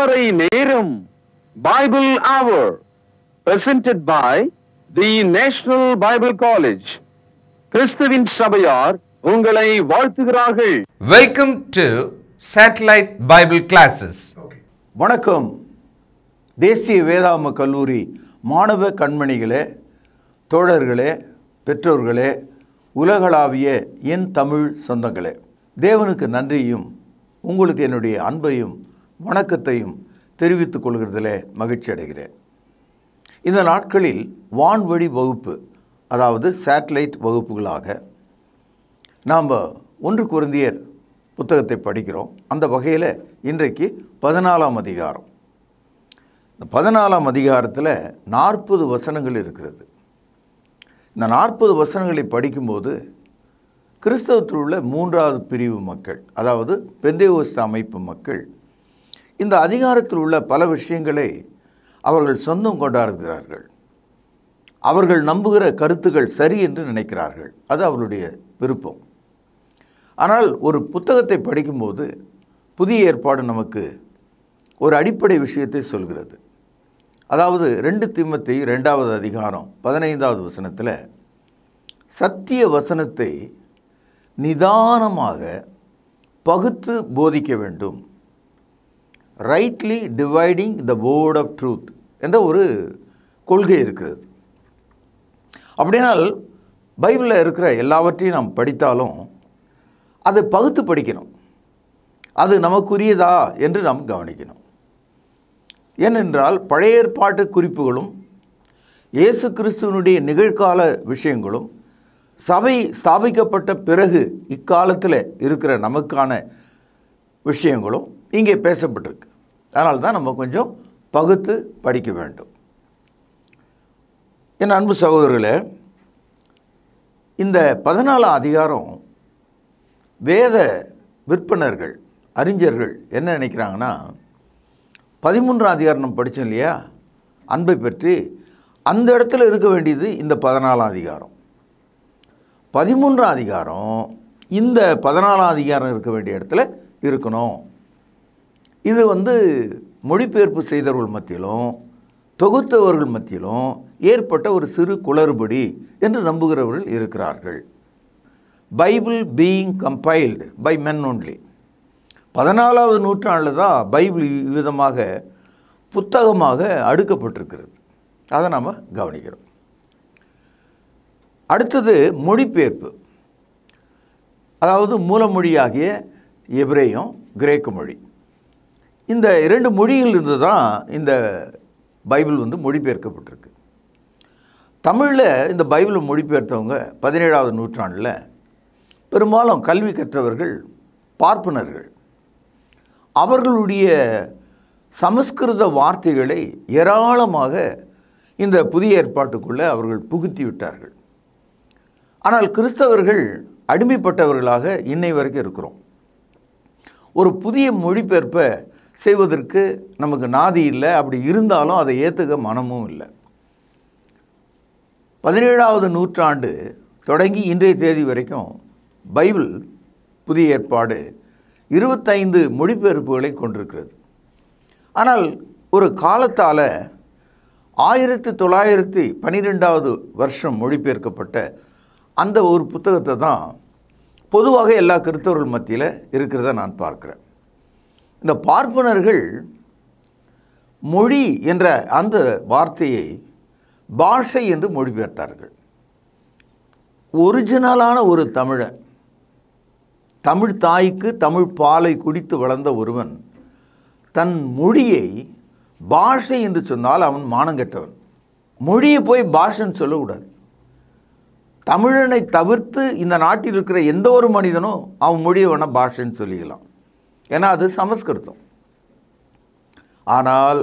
திருமறை நேரம் Bible hour presented by the National Bible College கிறிஸ்துவின் சபையார் உங்களை வாழ்த்துகிறார்கள் welcome to satellite Bible classes வணக்கம் தேசிய வேதாம கல்லூரி மாணவ கண்மணிகளே தோழர்களே பெற்றோர்களே உலகளாவிய என் தமிழ் சொந்தங்களே தேவனுக்கு நன்றியும் உங்களுக்கு என்னுடைய அன்பையும் வணக்கத்தையும் தெரிவித்துக் கொள்கிறதிலே மகிழ்ச்சி அடைகிறேன் இந்த நாட்களில் வான்வழி வகுப்பு அதாவது சேட்டலைட் வகுப்புகளாக நாம் ஒன்று குருந்தியர் புத்தகத்தை படிக்கிறோம் அந்த வகையில் இன்றைக்கு பதினாலாம் அதிகாரம் இந்த பதினாலாம் அதிகாரத்தில் நாற்பது வசனங்கள் இருக்கிறது இந்த நாற்பது வசனங்களை படிக்கும்போது கிறிஸ்தவத்தில் உள்ள மூன்றாவது பிரிவு மக்கள் அதாவது பெந்தேகோஸ்த அமைப்பு மக்கள் இந்த அதிகாரத்தில் உள்ள பல விஷயங்களை அவர்கள் சொந்தம் கொண்டாடுகிறார்கள் அவர்கள் நம்புகிற கருத்துக்கள் சரி என்று நினைக்கிறார்கள் அது அவருடைய விருப்பம் ஆனால் ஒரு புத்தகத்தை படிக்கும்போது புதிய ஏற்பாடு நமக்கு ஒரு அடிப்படை விஷயத்தை சொல்கிறது அதாவது ரெண்டு திம்மத்தை ரெண்டாவது அதிகாரம் பதினைந்தாவது வசனத்தில் சத்திய வசனத்தை நிதானமாக பகுத்து போதிக்க வேண்டும் rightly dividing the word of truth என்ற ஒரு கொள்கை இருக்கிறது அப்படினால் பைபிளில் இருக்கிற எல்லாவற்றையும் நாம் படித்தாலும் அதை பகுத்து படிக்கணும் அது நமக்குரியதா என்று நாம் கவனிக்கணும் ஏனென்றால் பழைய ஏற்பாட்டு குறிப்புகளும் இயேசு கிறிஸ்துவனுடைய நிகழ்கால விஷயங்களும் சபை ஸ்தாபிக்கப்பட்ட பிறகு இக்காலத்தில் இருக்கிற நமக்கான விஷயங்களும் இங்கே பேசப்பட்டிருக்கு அதனால் தான் நம்ம கொஞ்சம் பகுத்து படிக்க வேண்டும் என் அன்பு சகோதரர்களே இந்த பதினாலாம் அதிகாரம் வேத விற்பனர்கள் அறிஞர்கள் என்ன நினைக்கிறாங்கன்னா பதிமூன்றாம் அதிகாரம் நம்ம படித்தோம் இல்லையா அன்பை பற்றி அந்த இடத்துல இருக்க வேண்டியது இந்த பதினாலாம் அதிகாரம் பதிமூன்றாம் அதிகாரம் இந்த பதினாலாம் அதிகாரம் இருக்க வேண்டிய இடத்துல இருக்கணும் இது வந்து மொழிபெயர்ப்பு செய்தவர்கள் மத்தியிலும் தொகுத்தவர்கள் மத்தியிலும் ஏற்பட்ட ஒரு சிறு குளறுபடி என்று நம்புகிறவர்கள் இருக்கிறார்கள் Bible being compiled by men only பதினாலாவது நூற்றாண்டில் தான் பைபிள் விதமாக புத்தகமாக அடுக்கப்பட்டிருக்கிறது அதை நாம் கவனிக்கிறோம் அடுத்தது மொழிபெயர்ப்பு அதாவது மூலமொழியாகிய எப்ரேயும் கிரேக்க மொழி இந்த இரண்டு மொழியிலிருந்து தான் இந்த பைபிள் வந்து மொழிபெயர்க்கப்பட்டிருக்கு தமிழில் இந்த பைபிளை மொழிபெயர்த்தவங்க பதினேழாவது நூற்றாண்டில் பெரும்பாலும் கல்வி கற்றவர்கள் பார்ப்பனர்கள் அவர்களுடைய சமஸ்கிருத வார்த்தைகளை ஏராளமாக இந்த புதிய ஏற்பாட்டுக்குள்ளே அவர்கள் புகுத்தி விட்டார்கள் ஆனால் கிறிஸ்தவர்கள் அடிமைப்பட்டவர்களாக இன்னை வரைக்கும் இருக்கிறோம் ஒரு புதிய மொழிபெயர்ப்பை செய்வதற்கு நமக்கு நாதி இல்லை அப்படி இருந்தாலும் அதை ஏற்றுக்க மனமும் இல்லை பதினேழாவது நூற்றாண்டு தொடங்கி இன்றைய தேதி வரைக்கும் பைபிள் புதிய ஏற்பாடு இருபத்தைந்து மொழிபெயர்ப்புகளை கொண்டிருக்கிறது ஆனால் ஒரு காலத்தால் ஆயிரத்தி தொள்ளாயிரத்தி பன்னிரெண்டாவது வருஷம் மொழிபெயர்க்கப்பட்ட அந்த ஒரு புத்தகத்தை தான் பொதுவாக எல்லா கிறிஸ்தவர்கள் மத்தியில் இருக்கிறத நான் பார்க்குறேன் இந்த பார்ப்பனர்கள் மொழி என்ற அந்த வார்த்தையை பாஷை என்று மொழிபெயர்த்தார்கள் ஒரிஜினலான ஒரு தமிழன் தமிழ் தாய்க்கு தமிழ் பாலை குடித்து வளர்ந்த ஒருவன் தன் மொழியை பாஷை என்று சொன்னால் அவன் மானங்கெட்டவன் மொழியை போய் பாஷன்னு சொல்லக்கூடாது தமிழனை தவிர்த்து இந்த நாட்டில் இருக்கிற எந்த ஒரு மனிதனும் அவன் மொழியை வேணால் பாஷைன்னு சொல்லிக்கலாம் ஏன்னா அது சமஸ்கிருதம் ஆனால்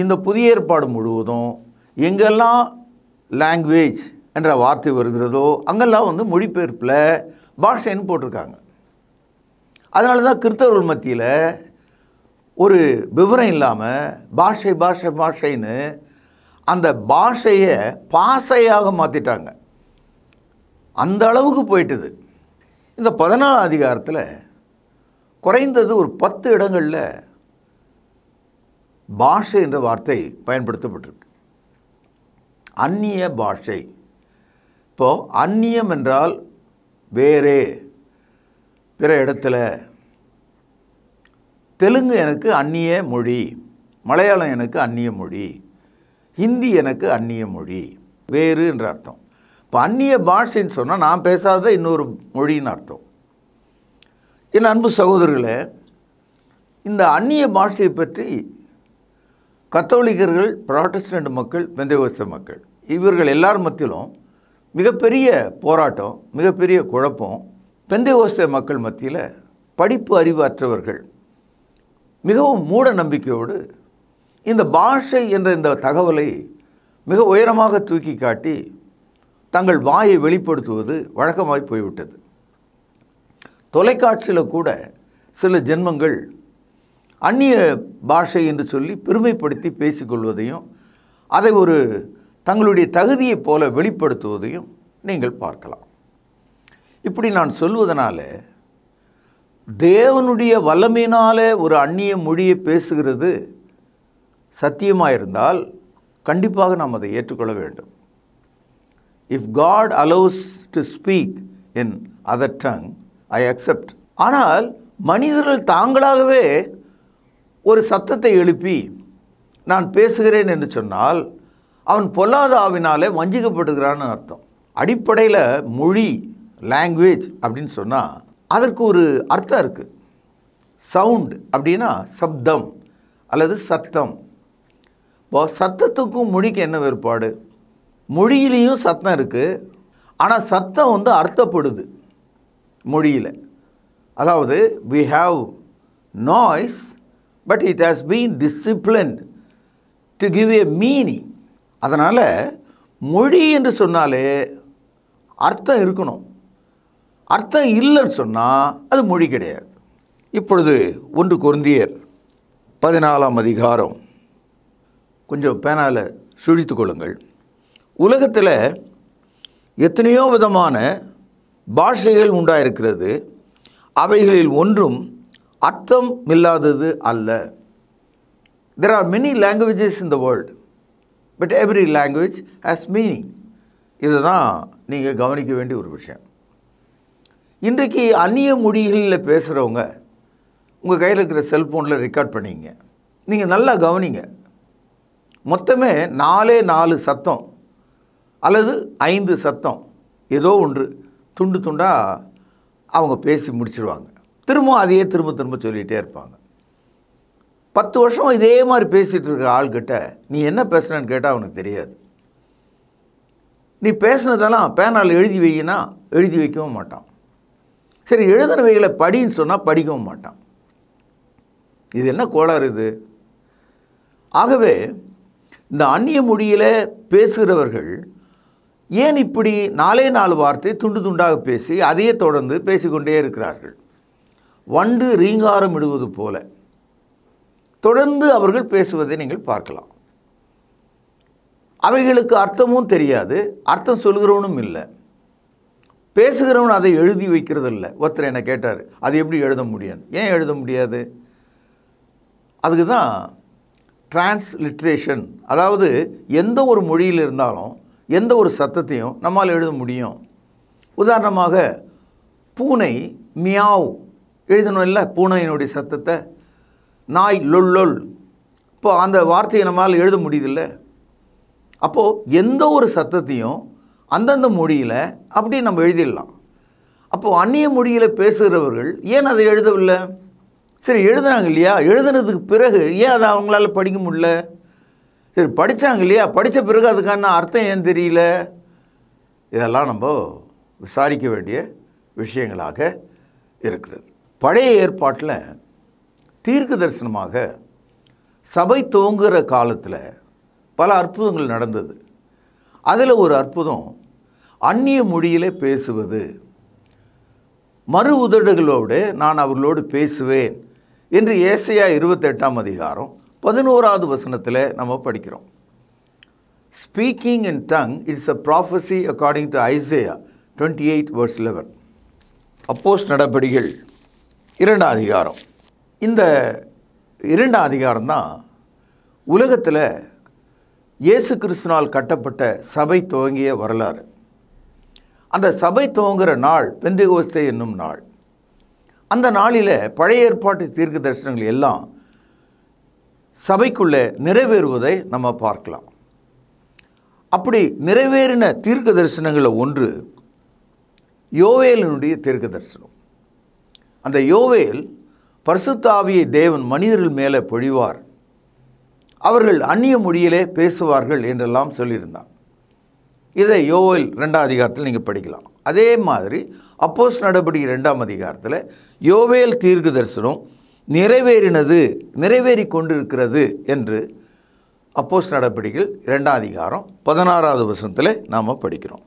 இந்த புதிய ஏற்பாடு முழுவதும் எங்கெல்லாம் லாங்குவேஜ் என்ற வார்த்தை வருகிறதோ அங்கெல்லாம் வந்து மொழிபெயர்ப்பில் பாஷைன்னு போட்டிருக்காங்க அதனால தான் கிறித்தவர்கள் மத்தியில் ஒரு விவரம் இல்லாமல் பாஷை பாஷை பாஷைன்னு அந்த பாஷையை பாசையாக மாற்றிட்டாங்க அந்த அளவுக்கு போயிட்டுது இந்த பதினாலாம் அதிகாரத்தில் குறைந்தது ஒரு பத்து இடங்களில் பாஷை என்ற வார்த்தை பயன்படுத்தப்பட்டிருக்கு அந்நிய பாஷை இப்போது அந்நியம் என்றால் வேறே பிற இடத்துல தெலுங்கு எனக்கு அந்நிய மொழி மலையாளம் எனக்கு அந்நிய மொழி ஹிந்தி எனக்கு அந்நிய மொழி வேறு என்ற அர்த்தம் இப்போ அந்நிய பாஷைன்னு சொன்னால் நான் பேசாத இன்னொரு மொழின்னு அர்த்தம் என் அன்பு சகோதரர்களே இந்த அந்நிய பாஷையை பற்றி கத்தோலிக்கர்கள் ப்ராட்டஸ்டன்ட் மக்கள் பெந்தகோச மக்கள் இவர்கள் எல்லார் மத்தியிலும் மிகப்பெரிய போராட்டம் மிகப்பெரிய குழப்பம் பெந்தகோச மக்கள் மத்தியில் படிப்பு அறிவு அற்றவர்கள் மிகவும் மூட நம்பிக்கையோடு இந்த பாஷை என்ற இந்த தகவலை மிக உயரமாக தூக்கி காட்டி தங்கள் வாயை வெளிப்படுத்துவது வழக்கமாய் போய்விட்டது தொலைக்காட்சியில் கூட சில ஜென்மங்கள் அந்நிய பாஷை என்று சொல்லி பெருமைப்படுத்தி பேசிக்கொள்வதையும் அதை ஒரு தங்களுடைய தகுதியைப் போல வெளிப்படுத்துவதையும் நீங்கள் பார்க்கலாம் இப்படி நான் சொல்வதனால தேவனுடைய வல்லமையினால் ஒரு அந்நிய மொழியை பேசுகிறது சத்தியமாக இருந்தால் கண்டிப்பாக நாம் அதை ஏற்றுக்கொள்ள வேண்டும் if God allows to speak in other tongue I accept ஆனால் மனிதர்கள் தாங்களாகவே ஒரு சத்தத்தை எழுப்பி நான் பேசுகிறேன் என்று சொன்னால் அவன் பொல்லாத ஆவினாலே வஞ்சிக்கப்படுகிறான்னு அர்த்தம் அடிப்படையில் மொழி லாங்குவேஜ் அப்படின்னு சொன்னால் அதற்கு ஒரு அர்த்தம் இருக்குது சவுண்டு அப்படின்னா சப்தம் அல்லது சத்தம் இப்போ சத்தத்துக்கும் மொழிக்கு என்ன வேறுபாடு மொழியிலையும் சத்தம் இருக்குது ஆனால் சத்தம் வந்து அர்த்தப்படுது மொழியில் அதாவது we have noise but it has been disciplined to give a meaning அதனால் மொழி என்று சொன்னாலே அர்த்தம் இருக்கணும் அர்த்தம் இல்லைன்னு சொன்னால் அது மொழி கிடையாது இப்பொழுது ஒன்று குருந்தியர் பதினாலாம் அதிகாரம் கொஞ்சம் பேனால் சுழித்து கொள்ளுங்கள் உலகத்தில் எத்தனையோ விதமான பாஷைகள் உண்டாயிருக்கிறது அவைகளில் ஒன்றும் அர்த்தம் இல்லாதது அல்ல there are many languages in the world but every language has meaning இதுதான் நீங்கள் கவனிக்க வேண்டிய ஒரு விஷயம் இன்றைக்கு அந்நிய மொழிகளில் பேசுகிறவங்க உங்கள் கையில் இருக்கிற செல்ஃபோனில் ரெக்கார்ட் பண்ணிங்க நீங்கள் நல்லா கவனிங்க மொத்தமே நாலே நாலு சத்தம் அல்லது ஐந்து சத்தம் ஏதோ ஒன்று துண்டு துண்டாக அவங்க பேசி முடிச்சுடுவாங்க திரும்பவும் அதையே திரும்ப திரும்ப சொல்லிகிட்டே இருப்பாங்க பத்து வருஷம் இதே மாதிரி பேசிகிட்டு இருக்கிற ஆள்கிட்ட நீ என்ன பேசுனேன்னு கேட்டால் அவனுக்கு தெரியாது நீ பேசுனதெல்லாம் பேனால் எழுதி வையினா எழுதி வைக்கவும் மாட்டான் சரி எழுதுனவைகளை படின்னு சொன்னால் படிக்கவும் மாட்டான் இது என்ன கோளாறு இது ஆகவே இந்த அந்நிய மொழியில் பேசுகிறவர்கள் ஏன் இப்படி நாலே நாலு வார்த்தை துண்டு துண்டாக பேசி அதையே தொடர்ந்து பேசிக்கொண்டே இருக்கிறார்கள் வண்டு ரீங்காரம் இடுவது போல தொடர்ந்து அவர்கள் பேசுவதை நீங்கள் பார்க்கலாம் அவைகளுக்கு அர்த்தமும் தெரியாது அர்த்தம் சொல்கிறவனும் இல்லை பேசுகிறவன் அதை எழுதி வைக்கிறது இல்லை ஒருத்தர் என்னை கேட்டார் அது எப்படி எழுத முடியாது ஏன் எழுத முடியாது அதுக்கு தான் டிரான்ஸ்லிட்ரேஷன் அதாவது எந்த ஒரு மொழியில் இருந்தாலும் எந்த ஒரு சத்தத்தையும் நம்மால் எழுத முடியும் உதாரணமாக பூனை மியாவ் எழுதணும் இல்லை பூனையினுடைய சத்தத்தை நாய் லொல்லொல் இப்போ அந்த வார்த்தையை நம்மால் எழுத முடியுதில்ல அப்போது எந்த ஒரு சத்தத்தையும் அந்தந்த மொழியில் அப்படி நம்ம எழுதிடலாம் அப்போது அந்நிய மொழியில் பேசுகிறவர்கள் ஏன் அதை எழுதவில்லை சரி எழுதுனாங்க இல்லையா எழுதுனதுக்கு பிறகு ஏன் அதை அவங்களால படிக்க முடியல சரி படித்தாங்க இல்லையா படித்த பிறகு அதுக்கான அர்த்தம் ஏன் தெரியல இதெல்லாம் நம்ம விசாரிக்க வேண்டிய விஷயங்களாக இருக்கிறது பழைய ஏற்பாட்டில் தீர்க்க தரிசனமாக சபை துவங்குகிற காலத்தில் பல அற்புதங்கள் நடந்தது அதில் ஒரு அற்புதம் அந்நிய மொழியிலே பேசுவது மறு உதடுகளோடு நான் அவர்களோடு பேசுவேன் என்று ஏசையா இருபத்தெட்டாம் அதிகாரம் பதினோராவது வசனத்தில் நம்ம படிக்கிறோம் speaking in tongue it's a prophecy according to Isaiah twenty eight verse eleven அப்போஸ் நடபடிகள் இரண்டு அதிகாரம் இந்த இரண்டு அதிகாரம் தான் உலகத்தில் இயேசு கிறிஸ்துனால் கட்டப்பட்ட சபை துவங்கிய வரலாறு அந்த சபை துவங்குகிற நாள் பெந்தகோஸ்தே என்னும் நாள் அந்த நாளில் பழைய ஏற்பாட்டு தீர்க்க தரிசனங்கள் எல்லாம் சபைக்குள்ளே நிறைவேறுவதை நம்ம பார்க்கலாம் அப்படி நிறைவேறின தீர்க்க தரிசனங்களில் ஒன்று யோவேலினுடைய தீர்க்க தரிசனம் அந்த யோவேல் பரிசுத்தாவியை தேவன் மனிதர்கள் மேலே பொழிவார் அவர்கள் அந்நிய மொழியிலே பேசுவார்கள் என்றெல்லாம் சொல்லியிருந்தான் இதை யோவேல் ரெண்டாம் அதிகாரத்தில் நீங்கள் படிக்கலாம் அதே மாதிரி அப்போஸ் நடவடிக்கை ரெண்டாம் அதிகாரத்தில் யோவேல் தீர்க்க தரிசனம் நிறைவேறினது நிறைவேறி கொண்டிருக்கிறது என்று அப்போஸ் நடப்படிகள் இரண்டாம் அதிகாரம் பதினாறாவது வசனத்தில் நாம் படிக்கிறோம்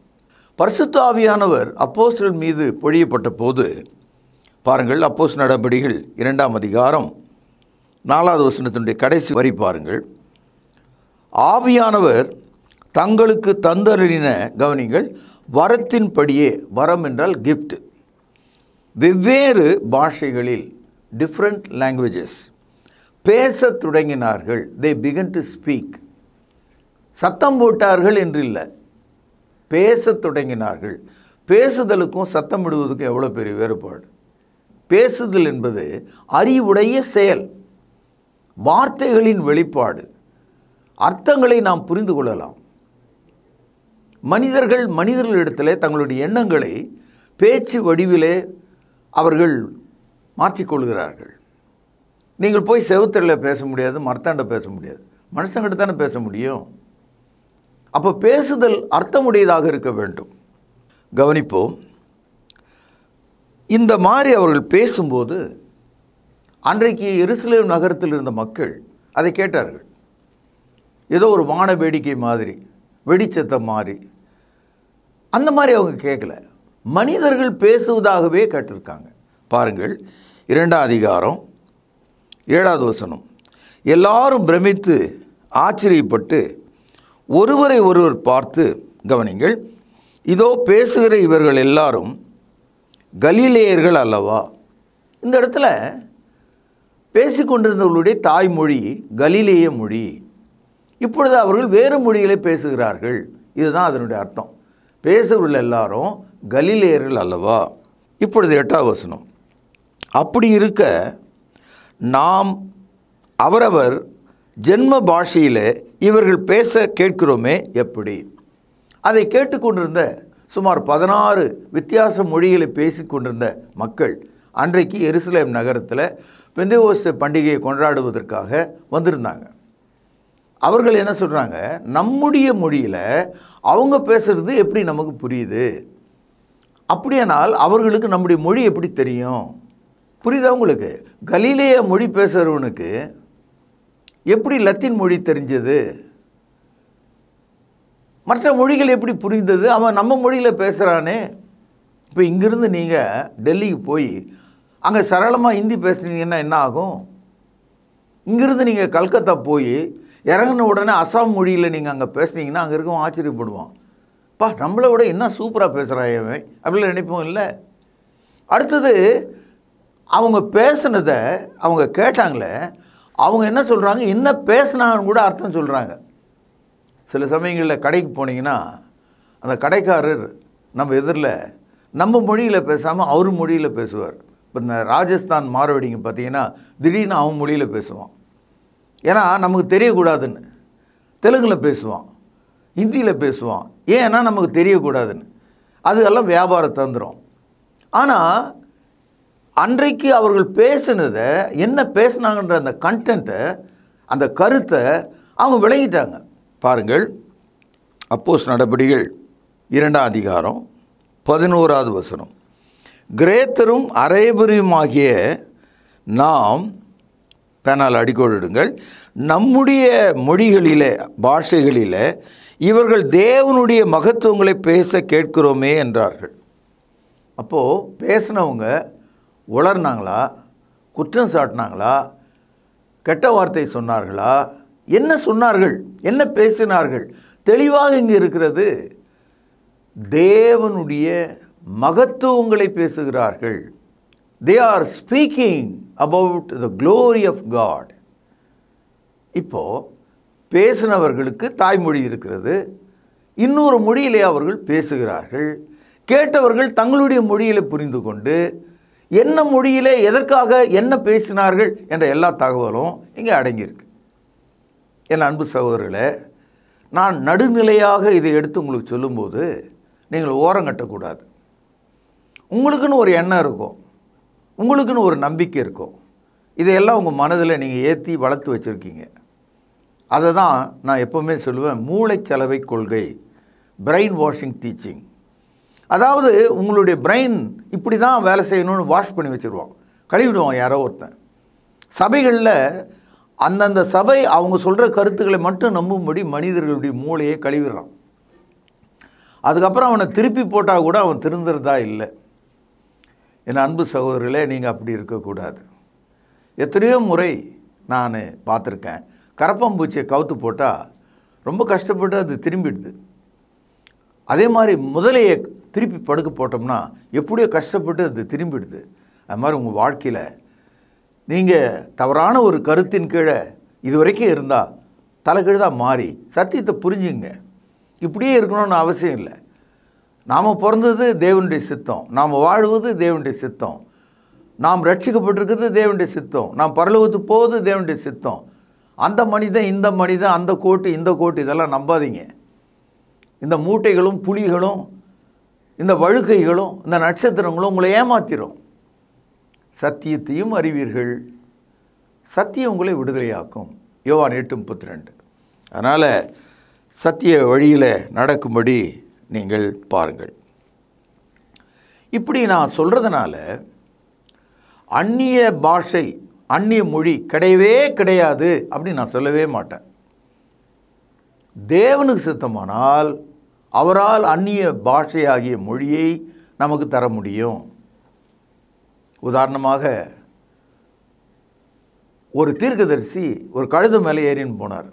பரிசுத்த ஆவியானவர் அப்போஸ்டல் மீது பொழியப்பட்ட போது பாருங்கள் அப்போஸ் நடப்படிகள் இரண்டாம் அதிகாரம் நாலாவது வசனத்தினுடைய கடைசி வரி பாருங்கள் ஆவியானவர் தங்களுக்கு தந்தருளின கவனிங்கள் வரத்தின்படியே வரம் என்றால் கிஃப்ட் வெவ்வேறு பாஷைகளில் டிஃப்ரெண்ட் லாங்குவேஜஸ் பேசத் தொடங்கினார்கள் தே பிகன் டு ஸ்பீக் சத்தம் போட்டார்கள் என்று இல்லை பேச தொடங்கினார்கள் பேசுதலுக்கும் சத்தம் விடுவதற்கும் எவ்வளோ பெரிய வேறுபாடு பேசுதல் என்பது அறிவுடைய செயல் வார்த்தைகளின் வெளிப்பாடு அர்த்தங்களை நாம் புரிந்து கொள்ளலாம் மனிதர்கள் மனிதர்களிடத்தில் தங்களுடைய எண்ணங்களை பேச்சு வடிவிலே அவர்கள் மாற்றிக்கொள்கிறார்கள் நீங்கள் போய் செவுத்தரில் பேச முடியாது மர்த்தாண்ட பேச முடியாது மனுஷங்கிட்ட தானே பேச முடியும் அப்போ பேசுதல் அர்த்தமுடையதாக இருக்க வேண்டும் கவனிப்போம் இந்த மாதிரி அவர்கள் பேசும்போது அன்றைக்கு எருசலேம் நகரத்தில் இருந்த மக்கள் அதை கேட்டார்கள் ஏதோ ஒரு வான வேடிக்கை மாதிரி வெடிச்சத்தை மாதிரி அந்த மாதிரி அவங்க கேட்கல மனிதர்கள் பேசுவதாகவே கேட்டிருக்காங்க பாருங்கள் இரண்டாம் அதிகாரம் ஏழாவது வசனம் எல்லாரும் பிரமித்து ஆச்சரியப்பட்டு ஒருவரை ஒருவர் பார்த்து கவனிங்கள் இதோ பேசுகிற இவர்கள் எல்லாரும் கலீலேயர்கள் அல்லவா இந்த இடத்துல பேசிக்கொண்டிருந்தவர்களுடைய தாய்மொழி கலீலேய மொழி இப்பொழுது அவர்கள் வேறு மொழிகளை பேசுகிறார்கள் இதுதான் அதனுடைய அர்த்தம் பேசுகிறவர்கள் எல்லாரும் கலீலேயர்கள் அல்லவா இப்பொழுது எட்டாவது வசனம் அப்படி இருக்க நாம் அவரவர் ஜென்ம பாஷையில் இவர்கள் பேச கேட்கிறோமே எப்படி அதை கேட்டுக்கொண்டிருந்த சுமார் பதினாறு வித்தியாச மொழிகளை பேசிக்கொண்டிருந்த மக்கள் அன்றைக்கு எருசலேம் நகரத்தில் பெந்தவோச பண்டிகையை கொண்டாடுவதற்காக வந்திருந்தாங்க அவர்கள் என்ன சொல்கிறாங்க நம்முடைய மொழியில் அவங்க பேசுகிறது எப்படி நமக்கு புரியுது அப்படியானால் அவர்களுக்கு நம்முடைய மொழி எப்படி தெரியும் புரியுதா உங்களுக்கு கலீலேய மொழி பேசுகிறவனுக்கு எப்படி லத்தீன் மொழி தெரிஞ்சது மற்ற மொழிகள் எப்படி புரிந்தது அவன் நம்ம மொழியில் பேசுகிறானே இப்போ இங்கேருந்து நீங்கள் டெல்லிக்கு போய் அங்கே சரளமாக ஹிந்தி பேசுனீங்கன்னா என்ன ஆகும் இங்கேருந்து நீங்கள் கல்கத்தா போய் இறங்கின உடனே அசாம் மொழியில் நீங்கள் அங்கே பேசுனீங்கன்னா அங்கே இருக்கவும் ஆச்சரியப்படுவான் பா நம்மளை விட என்ன சூப்பராக பேசுகிறாயவன் அப்படிலாம் அப்படின்னு நினைப்போம் இல்லை அடுத்தது அவங்க பேசுனதை அவங்க கேட்டாங்களே அவங்க என்ன சொல்கிறாங்க என்ன பேசுனாங்கன்னு கூட அர்த்தம் சொல்கிறாங்க சில சமயங்களில் கடைக்கு போனீங்கன்னா அந்த கடைக்காரர் நம்ம எதிரில் நம்ம மொழியில் பேசாமல் அவர் மொழியில் பேசுவார் இப்போ இந்த ராஜஸ்தான் மாறுவடிங்க பார்த்தீங்கன்னா திடீர்னு அவன் மொழியில் பேசுவான் ஏன்னா நமக்கு தெரியக்கூடாதுன்னு தெலுங்கில் பேசுவான் ஹிந்தியில் பேசுவான் ஏன்னா நமக்கு தெரியக்கூடாதுன்னு அதுக்கெல்லாம் வியாபாரத்தை தந்துடும் ஆனால் அன்றைக்கு அவர்கள் பேசினதை என்ன பேசினாங்கன்ற அந்த கண்டென்ட்டை அந்த கருத்தை அவங்க விளையிட்டாங்க பாருங்கள் அப்போஸ் நடபடிகள் இரண்டாம் அதிகாரம் பதினோராவது வசனம் கிரேத்தரும் ஆகிய நாம் பேனால் அடிக்கோடிடுங்கள் நம்முடைய மொழிகளில் பாஷைகளில் இவர்கள் தேவனுடைய மகத்துவங்களை பேச கேட்கிறோமே என்றார்கள் அப்போது பேசினவங்க உளர்னாங்களா குற்றம் சாட்டினாங்களா கெட்ட வார்த்தை சொன்னார்களா என்ன சொன்னார்கள் என்ன பேசினார்கள் தெளிவாக இங்கே இருக்கிறது தேவனுடைய மகத்துவங்களை பேசுகிறார்கள் they are speaking about the glory of God இப்போது பேசினவர்களுக்கு தாய்மொழி இருக்கிறது இன்னொரு மொழியிலே அவர்கள் பேசுகிறார்கள் கேட்டவர்கள் தங்களுடைய மொழியில் புரிந்து கொண்டு என்ன மொழியிலே எதற்காக என்ன பேசினார்கள் என்ற எல்லா தகவலும் இங்கே அடங்கியிருக்கு என் அன்பு சகோதரர்களே நான் நடுநிலையாக இதை எடுத்து உங்களுக்கு சொல்லும்போது நீங்கள் ஓரம் கட்டக்கூடாது உங்களுக்குன்னு ஒரு எண்ணம் இருக்கும் உங்களுக்குன்னு ஒரு நம்பிக்கை இருக்கும் இதையெல்லாம் உங்கள் மனதில் நீங்கள் ஏற்றி வளர்த்து வச்சுருக்கீங்க அதை தான் நான் எப்போவுமே சொல்லுவேன் மூளைச்சலவை கொள்கை பிரெயின் வாஷிங் டீச்சிங் அதாவது உங்களுடைய பிரெயின் இப்படி தான் வேலை செய்யணும்னு வாஷ் பண்ணி வச்சுருவான் கழுவிடுவான் யாரோ ஒருத்தன் சபைகளில் அந்தந்த சபை அவங்க சொல்கிற கருத்துக்களை மட்டும் நம்பும்படி மனிதர்களுடைய மூளையை கழுவிடுறான் அதுக்கப்புறம் அவனை திருப்பி போட்டால் கூட அவன் திருந்துறதா இல்லை என் அன்பு சகோதரர்களே நீங்கள் அப்படி இருக்கக்கூடாது எத்தனையோ முறை நான் பார்த்துருக்கேன் கரப்பம்பூச்சியை கவுத்து போட்டால் ரொம்ப கஷ்டப்பட்டு அது திரும்பிடுது அதே மாதிரி முதலையை திருப்பி படுக்க போட்டோம்னா எப்படியோ கஷ்டப்பட்டு அது திரும்பிடுது அது மாதிரி உங்கள் வாழ்க்கையில் நீங்கள் தவறான ஒரு கருத்தின் கீழே இது வரைக்கும் இருந்தால் தலைகீழ்தாக மாறி சத்தியத்தை புரிஞ்சுங்க இப்படியே இருக்கணும்னு அவசியம் இல்லை நாம் பிறந்தது தேவனுடைய சித்தம் நாம் வாழ்வது தேவனுடைய சித்தம் நாம் ரட்சிக்கப்பட்டிருக்கிறது தேவனுடைய சித்தம் நாம் பரலோகத்து போவது தேவனுடைய சித்தம் அந்த மனிதன் இந்த மனிதன் அந்த கோட்டு இந்த கோட்டு இதெல்லாம் நம்பாதீங்க இந்த மூட்டைகளும் புலிகளும் இந்த வழுக்கைகளும் இந்த நட்சத்திரங்களும் உங்களை ஏமாத்திரும் சத்தியத்தையும் அறிவீர்கள் சத்தியம் உங்களை விடுதலையாக்கும் யோவான் எட்டு முப்பத்தி ரெண்டு அதனால் சத்திய வழியில் நடக்கும்படி நீங்கள் பாருங்கள் இப்படி நான் சொல்கிறதுனால அந்நிய பாஷை அந்நிய மொழி கிடையவே கிடையாது அப்படின்னு நான் சொல்லவே மாட்டேன் தேவனுக்கு சித்தமானால் அவரால் அந்நிய பாஷையாகிய மொழியை நமக்கு தர முடியும் உதாரணமாக ஒரு தீர்க்கதரிசி ஒரு கழுத மேலே ஏறின்னு போனார்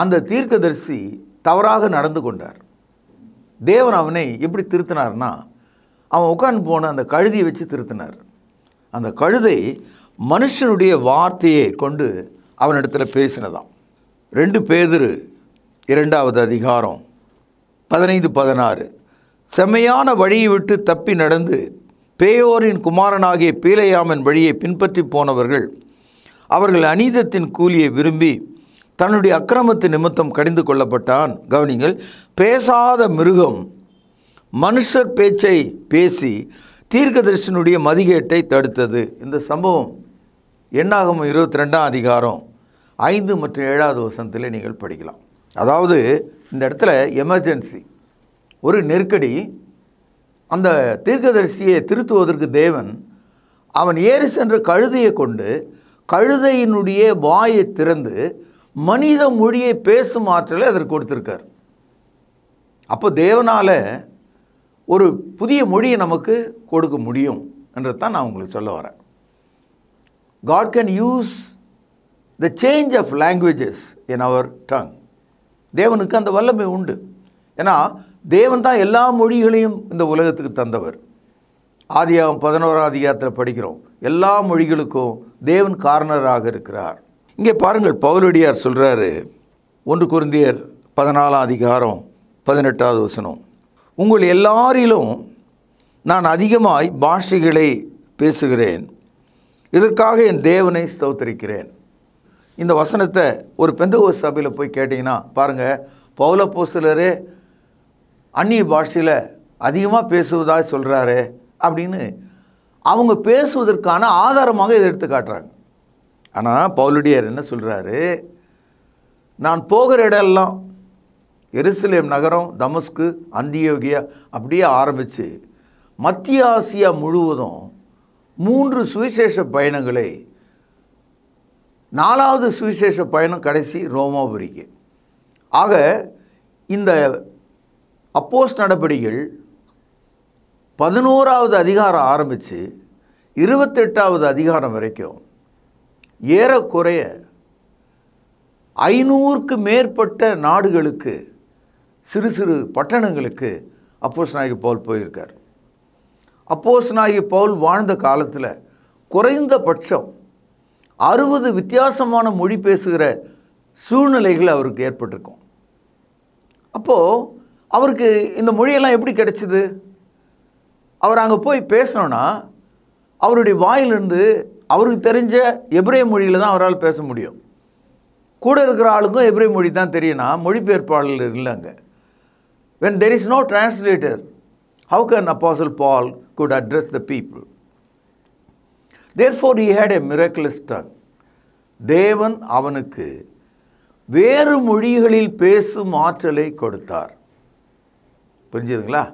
அந்த தீர்க்கதரிசி தவறாக நடந்து கொண்டார் தேவன் அவனை எப்படி திருத்தினார்னா அவன் உட்காந்து போன அந்த கழுதியை வச்சு திருத்தினார் அந்த கழுதை மனுஷனுடைய வார்த்தையை கொண்டு அவனிடத்தில் பேசினதாம் ரெண்டு பேதரு இரண்டாவது அதிகாரம் பதினைந்து பதினாறு செம்மையான வழியை விட்டு தப்பி நடந்து பேயோரின் குமாரனாகிய பீலையாமன் வழியை பின்பற்றி போனவர்கள் அவர்கள் அநீதத்தின் கூலியை விரும்பி தன்னுடைய அக்கிரமத்து நிமித்தம் கடிந்து கொள்ளப்பட்டான் கவனிங்கள் பேசாத மிருகம் மனுஷர் பேச்சை பேசி தீர்க்கதரிசனுடைய மதிகேட்டை தடுத்தது இந்த சம்பவம் என்னாகும் இருபத்தி ரெண்டாம் அதிகாரம் ஐந்து மற்றும் ஏழாவது வசனத்தில் நீங்கள் படிக்கலாம் அதாவது இந்த இடத்துல எமர்ஜென்சி ஒரு நெருக்கடி அந்த தீர்க்கதரிசியை திருத்துவதற்கு தேவன் அவன் ஏறி சென்ற கழுதையை கொண்டு கழுதையினுடைய வாயை திறந்து மனித மொழியை பேசும் ஆற்றலை அதற்கு கொடுத்துருக்கார் அப்போ தேவனால் ஒரு புதிய மொழியை நமக்கு கொடுக்க முடியும் என்று தான் நான் உங்களுக்கு சொல்ல வரேன் God can use the change of languages in our tongue தேவனுக்கு அந்த வல்லமை உண்டு ஏன்னா தேவன் தான் எல்லா மொழிகளையும் இந்த உலகத்துக்கு தந்தவர் ஆதியாகம் பதினோரா அதிகாரத்தில் படிக்கிறோம் எல்லா மொழிகளுக்கும் தேவன் காரணராக இருக்கிறார் இங்கே பாருங்கள் பவுலடியார் சொல்கிறாரு ஒன்று குருந்தியர் பதினாலாம் அதிகாரம் பதினெட்டாவது வசனம் உங்கள் எல்லாரிலும் நான் அதிகமாய் பாஷைகளை பேசுகிறேன் இதற்காக என் தேவனை ஸ்தோத்தரிக்கிறேன் இந்த வசனத்தை ஒரு பெந்தகோ சபையில் போய் கேட்டிங்கன்னா பாருங்கள் பௌலப்போசிலரே அந்நிய பாஷையில் அதிகமாக பேசுவதாக சொல்கிறாரு அப்படின்னு அவங்க பேசுவதற்கான ஆதாரமாக இதை எடுத்து காட்டுறாங்க ஆனால் பவுலடியார் என்ன சொல்கிறாரு நான் போகிற இடம்லாம் எருசலேம் நகரம் தமஸ்கு அந்தியோகியா அப்படியே ஆரம்பித்து மத்திய ஆசியா முழுவதும் மூன்று சுவிசேஷ பயணங்களை நாலாவது சுவிசேஷ பயணம் கடைசி ரோமாபுரிக்கு ஆக இந்த அப்போஸ் நடபடிகள் பதினோராவது அதிகாரம் ஆரம்பித்து இருபத்தெட்டாவது அதிகாரம் வரைக்கும் ஏறக்குறைய ஐநூறுக்கு மேற்பட்ட நாடுகளுக்கு சிறு சிறு பட்டணங்களுக்கு அப்போஸ் நாயகி பவுல் போயிருக்கார் அப்போஸ் நாயகி பவுல் வாழ்ந்த காலத்தில் குறைந்தபட்சம் பட்சம் அறுபது வித்தியாசமான மொழி பேசுகிற சூழ்நிலைகள் அவருக்கு ஏற்பட்டிருக்கும் அப்போது அவருக்கு இந்த மொழியெல்லாம் எப்படி கிடைச்சிது அவர் அங்கே போய் பேசினோன்னா அவருடைய வாயிலிருந்து அவருக்கு தெரிஞ்ச எப்ரே மொழியில் தான் அவரால் பேச முடியும் கூட இருக்கிற ஆளுக்கும் எப்ரே மொழி தான் தெரியும்னா மொழிபெயர்ப்பாளர்கள் இல்லை அங்கே when there is no translator how can apostle Paul could address the people therefore he had a miracles tongue தேவன் அவனுக்கு வேறு மொழிகளில் பேசும் ஆற்றலை கொடுத்தார் புரிஞ்சுதுங்களா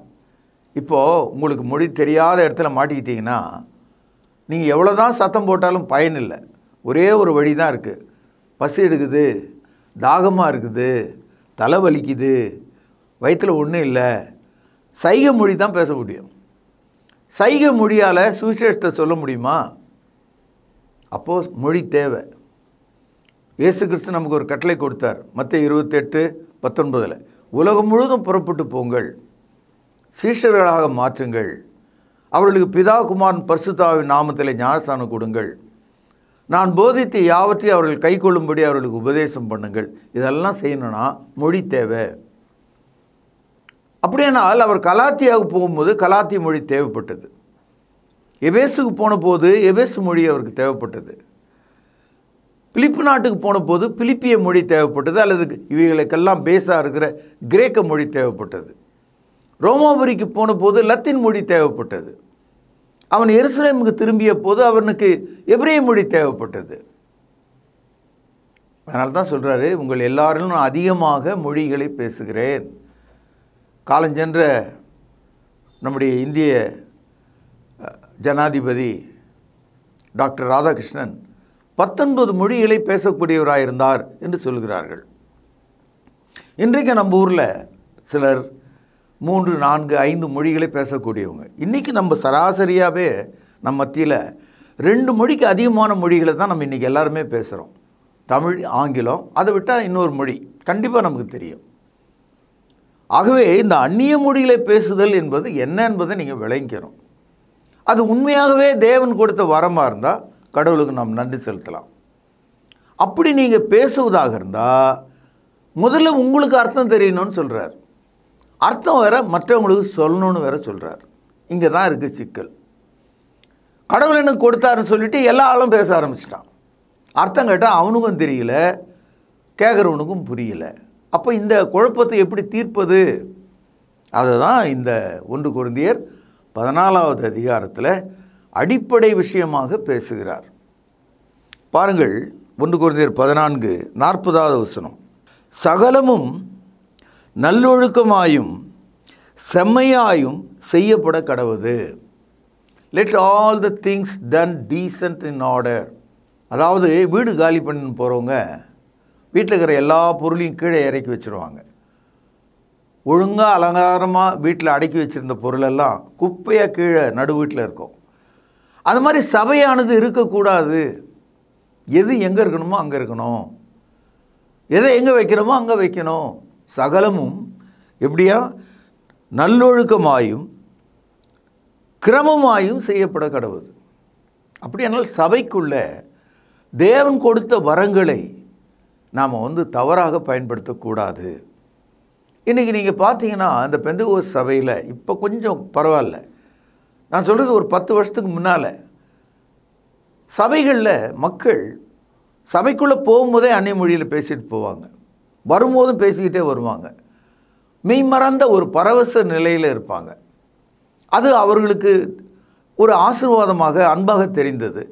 இப்போது உங்களுக்கு மொழி தெரியாத இடத்துல மாட்டிக்கிட்டிங்கன்னா நீங்கள் எவ்வளோ தான் சத்தம் போட்டாலும் பயனில்லை ஒரே ஒரு வழி தான் இருக்குது பசி எடுக்குது தாகமாக இருக்குது தலை வலிக்குது வயிற்றில் ஒன்றும் இல்லை சைக மொழி தான் பேச முடியும் சைக மொழியால் சுவிசேஷத்தை சொல்ல முடியுமா அப்போது மொழி தேவை இயேசு கிறிஸ்து நமக்கு ஒரு கட்டளை கொடுத்தார் மற்ற இருபத்தெட்டு பத்தொன்பதில் உலகம் முழுவதும் புறப்பட்டு போங்கள் சீஷர்களாக மாற்றுங்கள் அவர்களுக்கு பிதா குமாரன் பரிசுத்தாவின் நாமத்தில் ஞானஸ்தானம் கொடுங்கள் நான் போதித்து யாவற்றையும் அவர்கள் கை கொள்ளும்படி அவர்களுக்கு உபதேசம் பண்ணுங்கள் இதெல்லாம் செய்யணும்னா மொழி தேவை அப்படியானால் அவர் கலாத்தியாக போகும்போது கலாத்திய மொழி தேவைப்பட்டது எபேசுக்கு போன போது எபேஸ் மொழி அவருக்கு தேவைப்பட்டது பிலிப்பு நாட்டுக்கு போன போது பிலிப்பிய மொழி தேவைப்பட்டது அல்லது இவைகளுக்கெல்லாம் பேஸாக இருக்கிற கிரேக்க மொழி தேவைப்பட்டது ரோமாபுரிக்கு போன போது லத்தீன் மொழி தேவைப்பட்டது அவன் எருசலேமுக்கு திரும்பிய போது அவனுக்கு எப்ரே மொழி தேவைப்பட்டது அதனால தான் சொல்கிறாரு உங்கள் எல்லாரிலும் நான் அதிகமாக மொழிகளை பேசுகிறேன் காலஞ்சென்ற நம்முடைய இந்திய ஜனாதிபதி டாக்டர் ராதாகிருஷ்ணன் பத்தொன்பது மொழிகளை பேசக்கூடியவராயிருந்தார் என்று சொல்கிறார்கள் இன்றைக்கு நம்ம ஊரில் சிலர் மூன்று நான்கு ஐந்து மொழிகளை பேசக்கூடியவங்க இன்றைக்கி நம்ம சராசரியாகவே நம்ம மத்தியில் ரெண்டு மொழிக்கு அதிகமான மொழிகளை தான் நம்ம இன்றைக்கி எல்லாருமே பேசுகிறோம் தமிழ் ஆங்கிலம் அதை விட்டால் இன்னொரு மொழி கண்டிப்பாக நமக்கு தெரியும் ஆகவே இந்த அந்நிய மொழிகளை பேசுதல் என்பது என்ன என்பதை நீங்கள் விளங்கிக்கிறோம் அது உண்மையாகவே தேவன் கொடுத்த வரமாக இருந்தால் கடவுளுக்கு நாம் நன்றி செலுத்தலாம் அப்படி நீங்கள் பேசுவதாக இருந்தால் முதல்ல உங்களுக்கு அர்த்தம் தெரியணும்னு சொல்கிறார் அர்த்தம் வேற மற்றவங்களுக்கு சொல்லணும்னு வேற சொல்கிறார் இங்கே தான் இருக்குது சிக்கல் கடவுள் எனக்கு கொடுத்தாருன்னு சொல்லிவிட்டு எல்லா ஆளும் பேச ஆரம்பிச்சிட்டான் அர்த்தம் கேட்டால் அவனுக்கும் தெரியல கேட்குறவனுக்கும் புரியல அப்போ இந்த குழப்பத்தை எப்படி தீர்ப்பது அதை தான் இந்த ஒன்று குருந்தியர் பதினாலாவது அதிகாரத்தில் அடிப்படை விஷயமாக பேசுகிறார் பாருங்கள் ஒன்று குறைந்தர் பதினான்கு நாற்பதாவது வசனம் சகலமும் நல்லொழுக்கமாயும் செம்மையாயும் செய்யப்பட கடவுது let all the things done decent in order அதாவது வீடு காலி பண்ண போகிறவங்க வீட்டில் இருக்கிற எல்லா பொருளையும் கீழே இறக்கி வச்சுருவாங்க ஒழுங்காக அலங்காரமாக வீட்டில் அடக்கி வச்சுருந்த பொருளெல்லாம் குப்பையாக கீழே நடு வீட்டில் இருக்கும் அது மாதிரி சபையானது இருக்கக்கூடாது எது எங்கே இருக்கணுமோ அங்கே இருக்கணும் எதை எங்கே வைக்கணுமோ அங்கே வைக்கணும் சகலமும் எப்படியா நல்லொழுக்கமாயும் கிரமமாயும் செய்யப்பட கடவுது அப்படி என்னால் சபைக்குள்ள தேவன் கொடுத்த வரங்களை நாம் வந்து தவறாக பயன்படுத்தக்கூடாது இன்றைக்கி நீங்கள் பார்த்தீங்கன்னா அந்த பெந்தகோஸ் சபையில் இப்போ கொஞ்சம் பரவாயில்ல நான் சொல்கிறது ஒரு பத்து வருஷத்துக்கு முன்னால் சபைகளில் மக்கள் சபைக்குள்ளே போகும்போதே அன்னை மொழியில் பேசிட்டு போவாங்க வரும்போதும் பேசிக்கிட்டே வருவாங்க மெய்மறந்த ஒரு பரவச நிலையில் இருப்பாங்க அது அவர்களுக்கு ஒரு ஆசீர்வாதமாக அன்பாக தெரிந்தது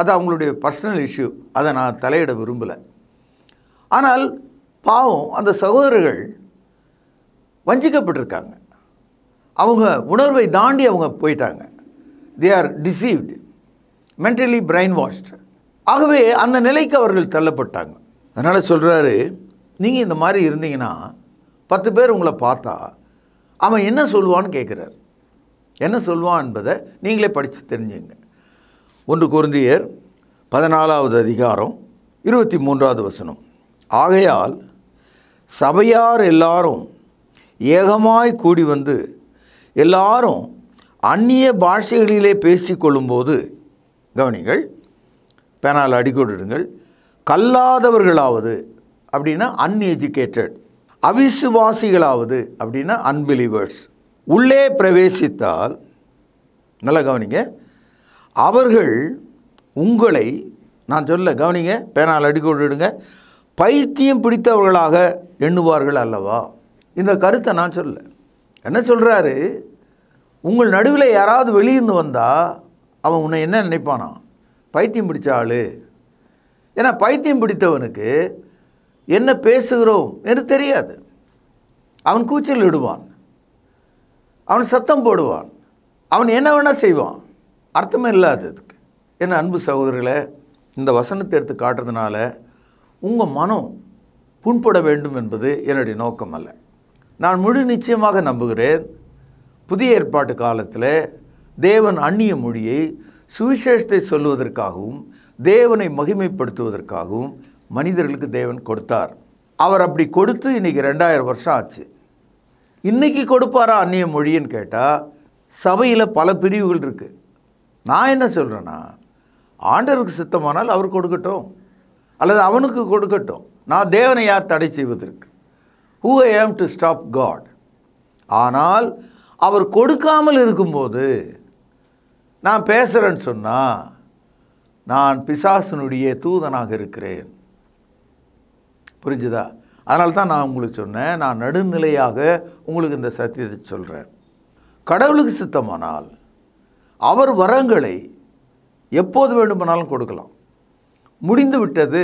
அது அவங்களுடைய பர்சனல் இஷ்யூ அதை நான் தலையிட விரும்பலை ஆனால் பாவம் அந்த சகோதரர்கள் வஞ்சிக்கப்பட்டிருக்காங்க அவங்க உணர்வை தாண்டி அவங்க போயிட்டாங்க they are deceived mentally brainwashed ஆகவே அந்த நிலைக்கு அவர்கள் தள்ளப்பட்டாங்க அதனால் சொல்கிறாரு நீங்கள் இந்த மாதிரி இருந்தீங்கன்னா பத்து பேர் உங்களை பார்த்தா அவன் என்ன சொல்லுவான்னு கேட்குறாரு என்ன சொல்லுவான் என்பதை நீங்களே படித்து தெரிஞ்சுங்க ஒன்று குருந்தியர் பதினாலாவது அதிகாரம் இருபத்தி மூன்றாவது வசனம் ஆகையால் சபையார் எல்லாரும் ஏகமாய் கூடி வந்து எல்லாரும் அந்நிய பாஷைகளிலே பேசி கொள்ளும்போது கவனிங்கள் பேனால் அடிக்கொடுங்கள் கல்லாதவர்களாவது அப்படின்னா அன்எஜுகேட்டட் அவிசுவாசிகளாவது அப்படின்னா அன்பிலீவர்ஸ் உள்ளே பிரவேசித்தால் நல்லா கவனிங்க அவர்கள் உங்களை நான் சொல்ல கவனிங்க பேனால் அடிக்கொடுங்க பைத்தியம் பிடித்தவர்களாக எண்ணுவார்கள் அல்லவா இந்த கருத்தை நான் சொல்ல என்ன சொல்கிறாரு உங்கள் நடுவில் யாராவது வெளியிருந்து வந்தால் அவன் உன்னை என்ன நினைப்பானா பைத்தியம் பிடிச்ச ஆள் ஏன்னா பைத்தியம் பிடித்தவனுக்கு என்ன பேசுகிறோம் என்று தெரியாது அவன் கூச்சல் இடுவான் அவன் சத்தம் போடுவான் அவன் என்ன வேணால் செய்வான் அர்த்தமே இல்லாததுக்கு என்ன அன்பு சகோதரர்களை இந்த வசனத்தை எடுத்து காட்டுறதுனால உங்கள் மனம் புண்பட வேண்டும் என்பது என்னுடைய நோக்கம் அல்ல நான் முழு நிச்சயமாக நம்புகிறேன் புதிய ஏற்பாட்டு காலத்தில் தேவன் அந்நிய மொழியை சுவிசேஷத்தை சொல்லுவதற்காகவும் தேவனை மகிமைப்படுத்துவதற்காகவும் மனிதர்களுக்கு தேவன் கொடுத்தார் அவர் அப்படி கொடுத்து இன்றைக்கி ரெண்டாயிரம் வருஷம் ஆச்சு இன்றைக்கி கொடுப்பாரா அந்நிய மொழின்னு கேட்டால் சபையில் பல பிரிவுகள் இருக்குது நான் என்ன சொல்கிறேன்னா ஆண்டருக்கு சுத்தமானால் அவர் கொடுக்கட்டும் அல்லது அவனுக்கு கொடுக்கட்டும் நான் தேவனை யார் தடை செய்வதற்கு who I am to stop God ஆனால் அவர் கொடுக்காமல் இருக்கும்போது நான் பேசுகிறேன்னு சொன்னால் நான் பிசாசனுடைய தூதனாக இருக்கிறேன் புரிஞ்சுதா அதனால தான் நான் உங்களுக்கு சொன்னேன் நான் நடுநிலையாக உங்களுக்கு இந்த சத்தியத்தை சொல்கிறேன் கடவுளுக்கு சித்தமானால் அவர் வரங்களை எப்போது வேண்டுமானாலும் கொடுக்கலாம் முடிந்து விட்டது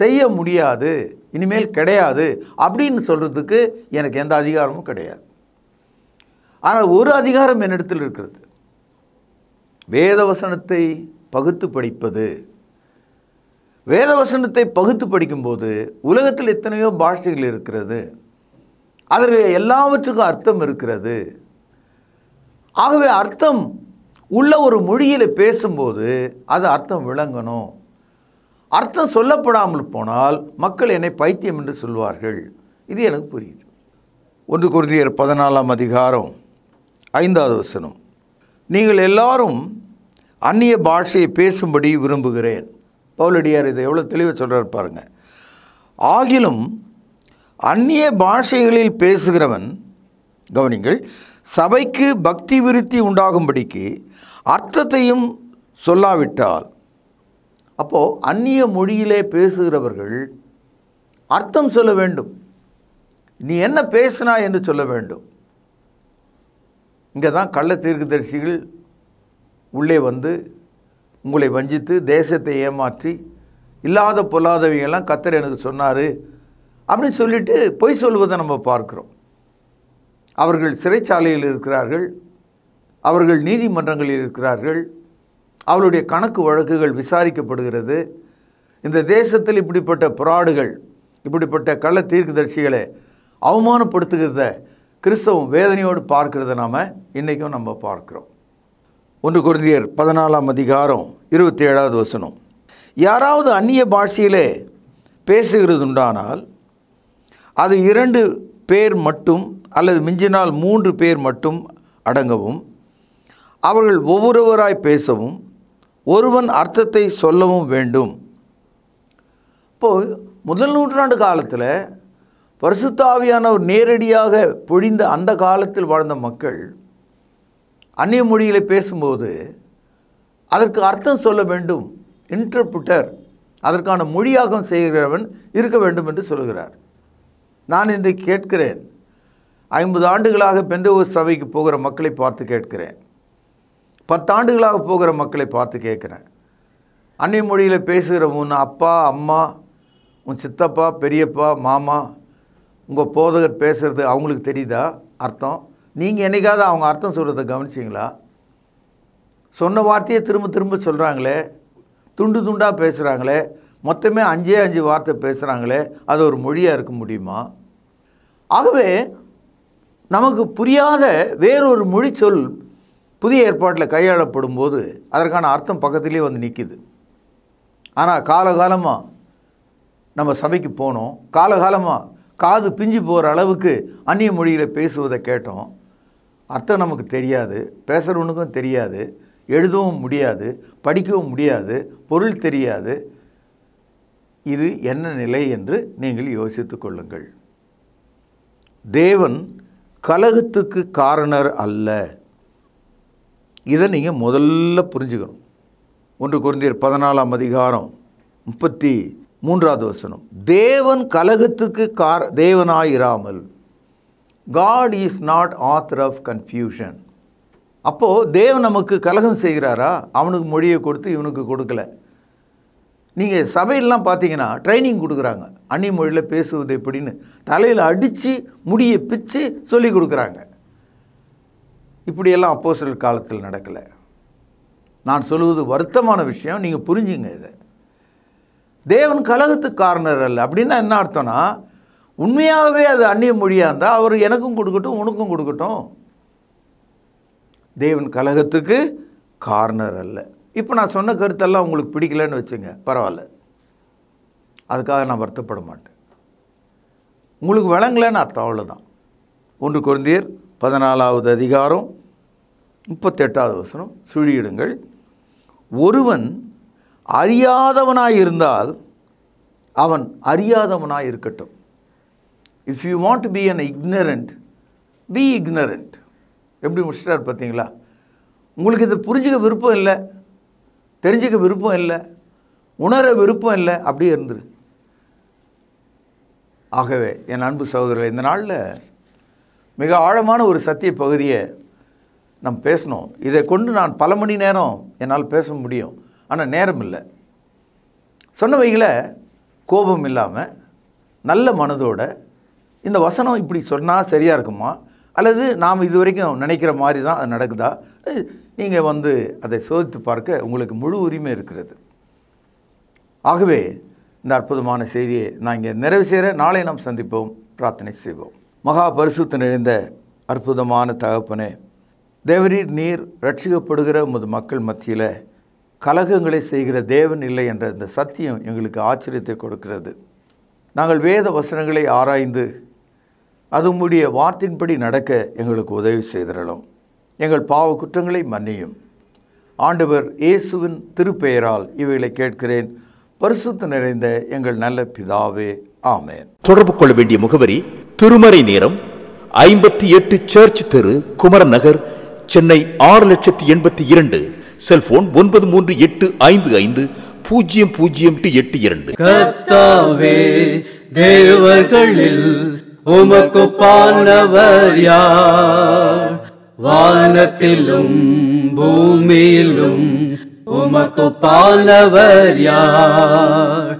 செய்ய முடியாது இனிமேல் கிடையாது அப்படின்னு சொல்கிறதுக்கு எனக்கு எந்த அதிகாரமும் கிடையாது ஆனால் ஒரு அதிகாரம் என்னிடத்தில் இருக்கிறது வேதவசனத்தை பகுத்து படிப்பது வேதவசனத்தை பகுத்து படிக்கும்போது உலகத்தில் எத்தனையோ பாஷைகள் இருக்கிறது அதற்கு எல்லாவற்றுக்கும் அர்த்தம் இருக்கிறது ஆகவே அர்த்தம் உள்ள ஒரு மொழியில் பேசும்போது அது அர்த்தம் விளங்கணும் அர்த்தம் சொல்லப்படாமல் போனால் மக்கள் என்னை பைத்தியம் என்று சொல்வார்கள் இது எனக்கு புரியுது ஒன்று குருதியர் பதினாலாம் அதிகாரம் ஐந்தாவது வசனம் நீங்கள் எல்லாரும் அந்நிய பாஷையை பேசும்படி விரும்புகிறேன் பவுலடியார் இதை எவ்வளோ தெளிவாக சொல்கிறார் பாருங்கள் ஆகிலும் அந்நிய பாஷைகளில் பேசுகிறவன் கவனிங்கள் சபைக்கு பக்தி விருத்தி உண்டாகும்படிக்கு அர்த்தத்தையும் சொல்லாவிட்டால் அப்போது அந்நிய மொழியிலே பேசுகிறவர்கள் அர்த்தம் சொல்ல வேண்டும் நீ என்ன பேசுனா என்று சொல்ல வேண்டும் இங்கே தான் கள்ள தீர்க்கதரிசிகள் உள்ளே வந்து உங்களை வஞ்சித்து தேசத்தை ஏமாற்றி இல்லாத பொல்லாதவையெல்லாம் கத்தர் எனக்கு சொன்னார் அப்படின்னு சொல்லிட்டு பொய் சொல்வதை நம்ம பார்க்குறோம் அவர்கள் சிறைச்சாலையில் இருக்கிறார்கள் அவர்கள் நீதிமன்றங்களில் இருக்கிறார்கள் அவளுடைய கணக்கு வழக்குகள் விசாரிக்கப்படுகிறது இந்த தேசத்தில் இப்படிப்பட்ட புராடுகள் இப்படிப்பட்ட கள்ள தீர்க்கதர்சிகளை அவமானப்படுத்துகிறத கிறிஸ்தவம் வேதனையோடு பார்க்கிறத நாம் இன்றைக்கும் நம்ம பார்க்குறோம் ஒன்று குருந்தியர் பதினாலாம் அதிகாரம் இருபத்தி ஏழாவது வசனம் யாராவது அந்நிய பாஷையிலே பேசுகிறதுண்டானால் அது இரண்டு பேர் மட்டும் அல்லது மிஞ்சினால் மூன்று பேர் மட்டும் அடங்கவும் அவர்கள் ஒவ்வொருவராய் பேசவும் ஒருவன் அர்த்தத்தை சொல்லவும் வேண்டும் இப்போது முதல் நூற்றாண்டு காலத்தில் பரிசுத்தாவியானவர் நேரடியாக பொழிந்த அந்த காலத்தில் வாழ்ந்த மக்கள் அந்நிய மொழிகளை பேசும்போது அதற்கு அர்த்தம் சொல்ல வேண்டும் இன்டர்பிரிட்டர் அதற்கான மொழியாகம் செய்கிறவன் இருக்க வேண்டும் என்று சொல்கிறார் நான் இன்றைக்கு கேட்கிறேன் ஐம்பது ஆண்டுகளாக பெந்தவூர் ஒரு சபைக்கு போகிற மக்களை பார்த்து கேட்கிறேன் பத்தாண்டுகளாக போகிற மக்களை பார்த்து கேட்குறேன் அன்னை மொழியில் பேசுகிற உன் அப்பா அம்மா உன் சித்தப்பா பெரியப்பா மாமா உங்கள் போதகர் பேசுகிறது அவங்களுக்கு தெரியுதா அர்த்தம் நீங்கள் என்றைக்காவது அவங்க அர்த்தம் சொல்கிறத கவனிச்சிங்களா சொன்ன வார்த்தையை திரும்ப திரும்ப சொல்கிறாங்களே துண்டு துண்டாக பேசுகிறாங்களே மொத்தமே அஞ்சே அஞ்சு வார்த்தை பேசுகிறாங்களே அது ஒரு மொழியாக இருக்க முடியுமா ஆகவே நமக்கு புரியாத வேறொரு மொழி சொல் புதிய ஏற்பாட்டில் கையாளப்படும் போது அதற்கான அர்த்தம் பக்கத்திலே வந்து நிற்கிது ஆனால் காலகாலமாக நம்ம சபைக்கு போனோம் காலகாலமாக காது பிஞ்சு போகிற அளவுக்கு அந்நிய மொழியில் பேசுவதை கேட்டோம் அர்த்தம் நமக்கு தெரியாது பேசுகிறவனுக்கும் தெரியாது எழுதவும் முடியாது படிக்கவும் முடியாது பொருள் தெரியாது இது என்ன நிலை என்று நீங்கள் யோசித்து கொள்ளுங்கள் தேவன் கலகத்துக்கு காரணர் அல்ல இதை நீங்கள் முதல்ல புரிஞ்சுக்கணும் ஒன்று குருந்தியர் பதினாலாம் அதிகாரம் முப்பத்தி மூன்றாவது வசனம் தேவன் கலகத்துக்கு கார் தேவனாயிராமல் God is not author of confusion அப்போது தேவன் நமக்கு கலகம் செய்கிறாரா அவனுக்கு மொழியை கொடுத்து இவனுக்கு கொடுக்கல நீங்கள் சபையிலலாம் பார்த்தீங்கன்னா ட்ரைனிங் கொடுக்குறாங்க அந்நிய மொழியில் பேசுவது எப்படின்னு தலையில் அடித்து முடியை பிச்சு சொல்லி கொடுக்குறாங்க இப்படியெல்லாம் அப்போசல் காலத்தில் நடக்கலை நான் சொல்லுவது வருத்தமான விஷயம் நீங்கள் புரிஞ்சுங்க இதை தேவன் கலகத்துக்கு காரணர் அல்ல அப்படின்னா என்ன அர்த்தம்னா உண்மையாகவே அது அந்நிய மொழியாக இருந்தால் அவர் எனக்கும் கொடுக்கட்டும் உனக்கும் கொடுக்கட்டும் தேவன் கலகத்துக்கு காரணர் அல்ல இப்போ நான் சொன்ன கருத்தெல்லாம் உங்களுக்கு பிடிக்கலன்னு வச்சுங்க பரவாயில்ல அதுக்காக நான் வருத்தப்பட மாட்டேன் உங்களுக்கு விளங்கலன்னு அர்த்தம் அவ்வளோதான் ஒன்று குழந்தையர் பதினாலாவது அதிகாரம் முப்பத்தெட்டாவது வசனம் சுழியிடுங்கள் ஒருவன் அறியாதவனாய் இருந்தால் அவன் அறியாதவனாக இருக்கட்டும் if you want be an ignorant be ignorant எப்படி முடிச்சிட்டார் பார்த்தீங்களா உங்களுக்கு இதை புரிஞ்சுக்க விருப்பம் இல்லை தெரிஞ்சுக்க விருப்பம் இல்லை உணர விருப்பம் இல்லை அப்படியே இருந்துரு ஆகவே என் அன்பு சகோதரர் இந்த நாளில் மிக ஆழமான ஒரு சத்திய பகுதியை நம் பேசணும் இதை கொண்டு நான் பல மணி நேரம் என்னால் பேச முடியும் ஆனால் நேரம் இல்லை சொன்னவைகளை கோபம் இல்லாமல் நல்ல மனதோட இந்த வசனம் இப்படி சொன்னால் சரியாக இருக்குமா அல்லது நாம் இது வரைக்கும் நினைக்கிற மாதிரி தான் அது நடக்குதா நீங்கள் வந்து அதை சோதித்து பார்க்க உங்களுக்கு முழு உரிமை இருக்கிறது ஆகவே இந்த அற்புதமான செய்தியை நான் இங்கே நிறைவு செய்கிற நாளை நாம் சந்திப்போம் பிரார்த்தனை செய்வோம் மகா பரிசுத்த நிறைந்த அற்புதமான தகப்பனே தேவரீர் நீர் ரட்சிக்கப்படுகிற உமது மக்கள் மத்தியில் கலகங்களை செய்கிற தேவன் இல்லை என்ற இந்த சத்தியம் எங்களுக்கு ஆச்சரியத்தை கொடுக்கிறது நாங்கள் வேத வசனங்களை ஆராய்ந்து அது உம்முடைய வார்த்தையின்படி நடக்க எங்களுக்கு உதவி செய்திடலாம் எங்கள் பாவ குற்றங்களை மன்னியும் ஆண்டவர் இயேசுவின் திருப்பெயரால் இவைகளை கேட்கிறேன் பரிசுத்த நிறைந்த எங்கள் நல்ல பிதாவே ஆமேன் தொடர்பு கொள்ள வேண்டிய முகவரி திருமறை நேரம் ஐம்பத்தி எட்டு சர்ச் தெரு குமரன் நகர் சென்னை ஆறு லட்சத்தி எண்பத்தி இரண்டு செல்போன் ஒன்பது மூன்று எட்டு ஐந்து ஐந்து பூஜ்ஜியம் பூஜ்ஜியம் டு எட்டு இரண்டு உமக்கு பானவர் யார் வானத்திலும் பூமியிலும் உமக்கு பானவர் யார்